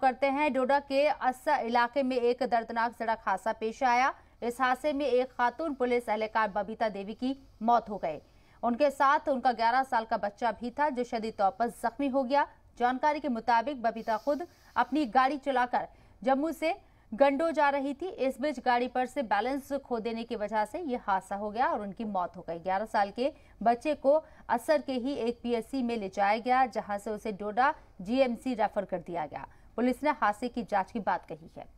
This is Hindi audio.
करते हैं डोडा के अस्सा इलाके में एक दर्दनाक सड़क हादसा पेश आया इस हादसे में एक खातून पुलिस एहलकार बबीता देवी की मौत हो गई उनके साथ उनका 11 साल का बच्चा भी था जो शदी तौर पर जख्मी हो गया जानकारी के मुताबिक बबीता खुद अपनी गाड़ी चलाकर जम्मू से गंडो जा रही थी इस बीच गाड़ी पर से बैलेंस खो देने की वजह से यह हादसा हो गया और उनकी मौत हो गई 11 साल के बच्चे को असर के ही एक पीएससी में ले जाया गया जहां से उसे डोडा जीएमसी रेफर कर दिया गया पुलिस ने हादसे की जांच की बात कही है